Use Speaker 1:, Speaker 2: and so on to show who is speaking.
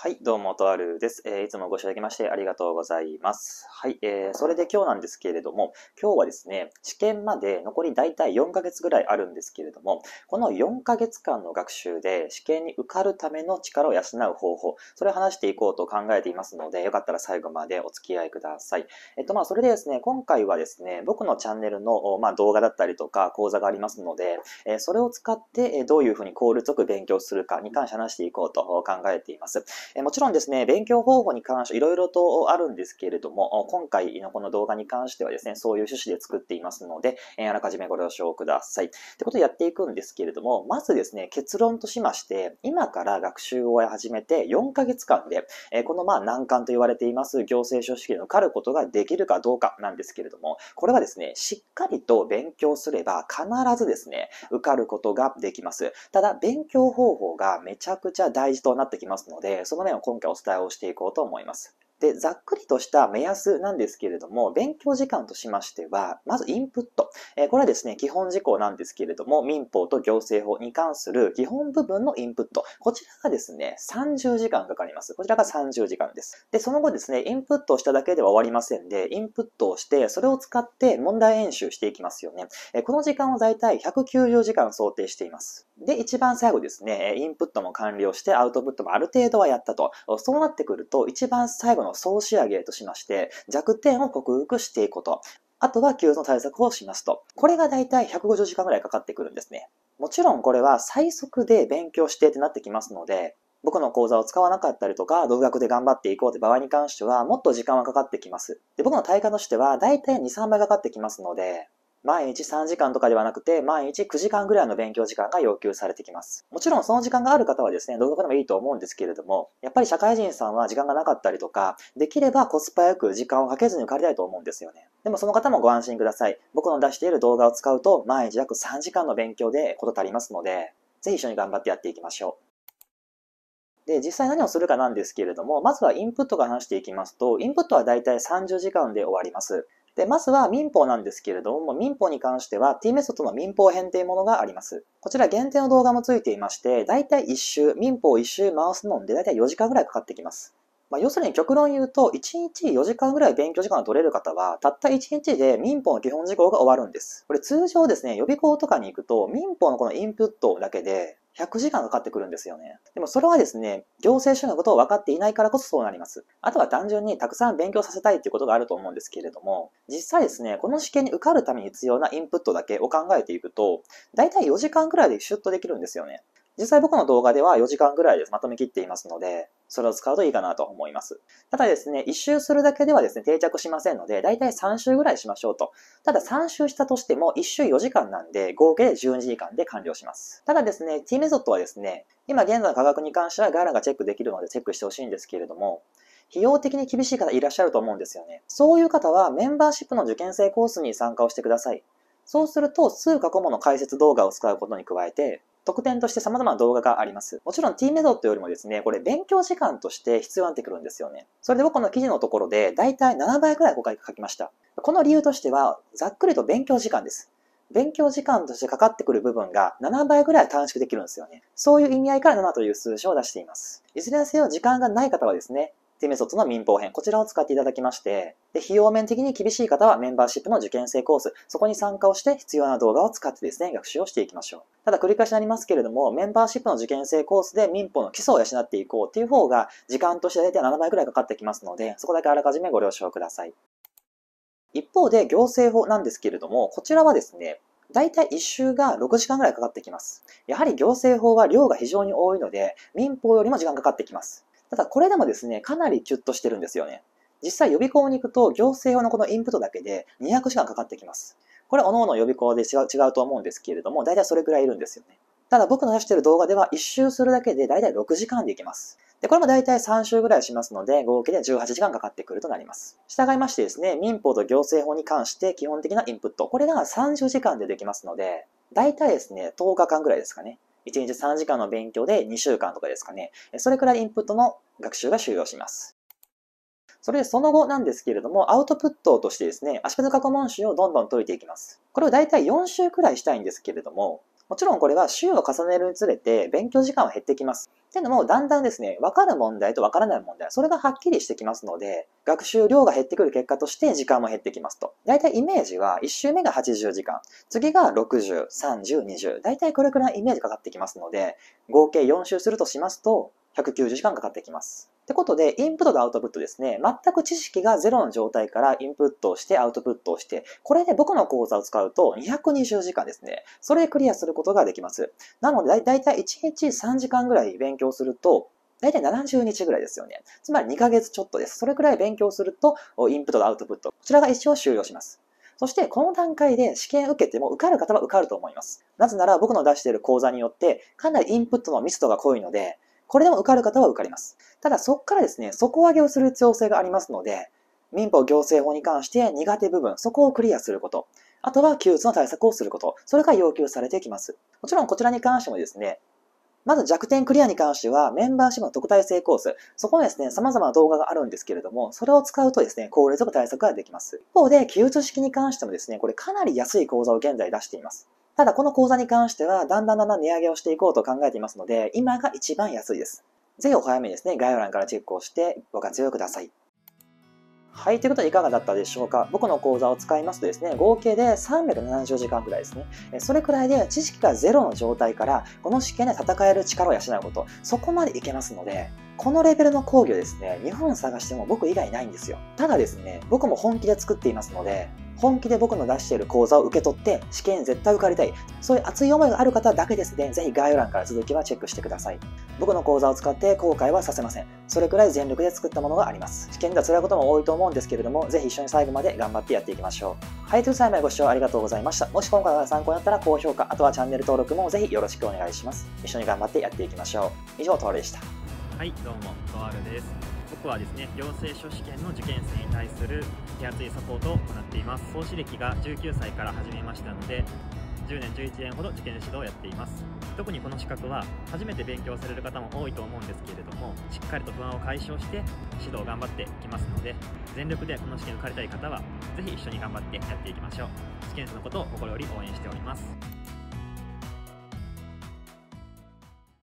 Speaker 1: はい、どうも、とあるです、えー、いつもご視聴いただきましてありがとうございます。はい、えー、それで今日なんですけれども、今日はですね、試験まで残り大体4ヶ月ぐらいあるんですけれども、この4ヶ月間の学習で試験に受かるための力を養う方法、それを話していこうと考えていますので、よかったら最後までお付き合いください。えっと、まあ、それでですね、今回はですね、僕のチャンネルの、まあ、動画だったりとか講座がありますので、えー、それを使って、えどういうふうに効率よく勉強するかに関して話していこうと考えています。えもちろんですね、勉強方法に関していろいろとあるんですけれども、今回のこの動画に関してはですね、そういう趣旨で作っていますので、えあらかじめご了承ください。ってことでやっていくんですけれども、まずですね、結論としまして、今から学習を始めて4ヶ月間で、えこのまあ難関と言われています行政書士権を受かることができるかどうかなんですけれども、これはですね、しっかりと勉強すれば必ずですね、受かることができます。ただ、勉強方法がめちゃくちゃ大事となってきますので、その面を今回お伝えをしていこうと思います。で、ざっくりとした目安なんですけれども、勉強時間としましては、まずインプット。えこれはですね、基本事項なんですけれども、民法と行政法に関する基本部分のインプット。こちらがですね、30時間かかります。こちらが30時間です。で、その後ですね、インプットをしただけでは終わりませんで、インプットをして、それを使って問題演習していきますよね。えこの時間を大体190時間想定しています。で、一番最後ですね、インプットも完了してアウトプットもある程度はやったと。そうなってくると、一番最後の総仕上げとしまして、弱点を克服していくこと。あとは急増対策をしますと。これがだいたい150時間ぐらいかかってくるんですね。もちろんこれは最速で勉強してってなってきますので、僕の講座を使わなかったりとか、独学で頑張っていこうって場合に関しては、もっと時間はかかってきます。で僕の対価としては、だいたい2、3倍かかってきますので、毎日3時間とかではなくて、毎日9時間ぐらいの勉強時間が要求されてきます。もちろんその時間がある方はですね、動画でもいいと思うんですけれども、やっぱり社会人さんは時間がなかったりとか、できればコスパよく時間をかけずに受かりたいと思うんですよね。でもその方もご安心ください。僕の出している動画を使うと、毎日約3時間の勉強で事足りますので、ぜひ一緒に頑張ってやっていきましょう。で、実際何をするかなんですけれども、まずはインプットから話していきますと、インプットはだいたい30時間で終わります。で、まずは民法なんですけれども、民法に関しては t メソッドの民法編というものがあります。こちら限定の動画もついていまして、だいたい1周、民法1周回すのでだいたい4時間ぐらいかかってきます。まあ、要するに極論言うと、1日4時間ぐらい勉強時間を取れる方は、たった1日で民法の基本事項が終わるんです。これ通常ですね、予備校とかに行くと、民法のこのインプットだけで、100時間かかってくるんですよね。でもそれはですね、行政書のことを分かっていないからこそそうなります。あとは単純にたくさん勉強させたいっていうことがあると思うんですけれども、実際ですね、この試験に受かるために必要なインプットだけを考えていくと、だいたい4時間くらいでシュッとできるんですよね。実際僕の動画では4時間ぐらいです。まとめきっていますので、それを使うといいかなと思います。ただですね、1周するだけではですね、定着しませんので、だいたい3周ぐらいしましょうと。ただ3周したとしても、1周4時間なんで、合計12時間で完了します。ただですね、T メソッドはですね、今現在の価格に関してはガーラがチェックできるのでチェックしてほしいんですけれども、費用的に厳しい方いらっしゃると思うんですよね。そういう方はメンバーシップの受験生コースに参加をしてください。そうすると、数過去問の解説動画を使うことに加えて、特典として様々な動画があります。もちろん T メソッドよりもですね、これ勉強時間として必要になってくるんですよね。それで僕の記事のところで、だいたい7倍くらい5回書きました。この理由としては、ざっくりと勉強時間です。勉強時間としてかかってくる部分が7倍ぐらい短縮できるんですよね。そういう意味合いから7という数字を出しています。いずれにせよ時間がない方はですね、っていうメソッドの民法編、こちらを使っていただきまして、で、費用面的に厳しい方はメンバーシップの受験生コース、そこに参加をして必要な動画を使ってですね、学習をしていきましょう。ただ繰り返しになりますけれども、メンバーシップの受験生コースで民法の基礎を養っていこうっていう方が、時間として大体7倍くらいかかってきますので、そこだけあらかじめご了承ください。一方で行政法なんですけれども、こちらはですね、大体1周が6時間ぐらいかかってきます。やはり行政法は量が非常に多いので、民法よりも時間かかってきます。ただ、これでもですね、かなりキュッとしてるんですよね。実際予備校に行くと、行政用のこのインプットだけで200時間かかってきます。これ、各々予備校で違う違うと思うんですけれども、だいたいそれぐらいいるんですよね。ただ僕の出してる動画では1周するだけでだいたい6時間でいきます。で、これも大体3周ぐらいしますので、合計で18時間かかってくるとなります。従いましてですね、民法と行政法に関して基本的なインプット、これが30時間でできますので、大体ですね、10日間ぐらいですかね。1日3時間の勉強で2週間とかですかね。それくらいインプットの学習が終了します。それでその後なんですけれども、アウトプットとしてですね、足利過去問集をどんどん解いていきます。これを大体4週くらいしたいんですけれども、もちろんこれは週を重ねるにつれて勉強時間は減ってきます。っていうのも、だんだんですね、分かる問題と分からない問題、それがはっきりしてきますので、学習量が減ってくる結果として時間も減ってきますと。だいたいイメージは、1週目が80時間、次が60、30、20、だいたいこれくらいイメージかかってきますので、合計4週するとしますと、190時間かかってきます。ってことで、インプットとアウトプットですね、全く知識がゼロの状態からインプットをしてアウトプットをして、これで僕の講座を使うと220時間ですね、それでクリアすることができます。なので、だいたい1日3時間ぐらい勉強すると、大体70日ぐらいですよね。つまり2ヶ月ちょっとです。それくらい勉強すると、インプットとアウトプット。こちらが一生終了します。そして、この段階で試験受けても受かる方は受かると思います。なぜなら僕の出している講座によって、かなりインプットの密度が濃いので、これでも受かる方は受かります。ただそこからですね、底上げをする必要性がありますので、民法行政法に関して苦手部分、そこをクリアすること。あとは給付の対策をすること。それが要求されてきます。もちろんこちらに関してもですね、まず弱点クリアに関しては、メンバーシップの特待生コース、そこにですね、様々な動画があるんですけれども、それを使うとですね、効率よく対策ができます。一方で、記述式に関してもですね、これかなり安い講座を現在出しています。ただこの講座に関しては、だんだんだんだん値上げをしていこうと考えていますので、今が一番安いです。ぜひお早めにですね、概要欄からチェックをしてご活用ください。はい、ということでいかがだったでしょうか僕の講座を使いますとですね、合計で370時間ぐらいですね。それくらいで知識がゼロの状態から、この試験で戦える力を養うこと、そこまでいけますので、このレベルの講義をですね、日本探しても僕以外ないんですよ。ただですね、僕も本気で作っていますので、本気で僕の出している講座を受け取って試験絶対受かりたい。そういう熱い思いがある方だけですね、ぜひ概要欄から続きはチェックしてください。僕の講座を使って後悔はさせません。それくらい全力で作ったものがあります。試験では辛いことも多いと思うんですけれども、ぜひ一緒に最後まで頑張ってやっていきましょう。はい、という最後までご視聴ありがとうございました。もし今回が参考になったら高評価、あとはチャンネル登録もぜひよろしくお願いします。一緒に頑張ってやっていきましょう。以上、トールでした。はいどうもとあるです僕はですね行政書士験の受験生に対する手厚いサポートを行っています創始歴が19歳から始めましたので10年11年ほど受験指導をやっています特にこの資格は初めて勉強される方も多いと思うんですけれどもしっかりと不安を解消して指導を頑張っていきますので全力でこの試験受かりたい方は是非一緒に頑張ってやっていきましょう試験生のことを心より応援しております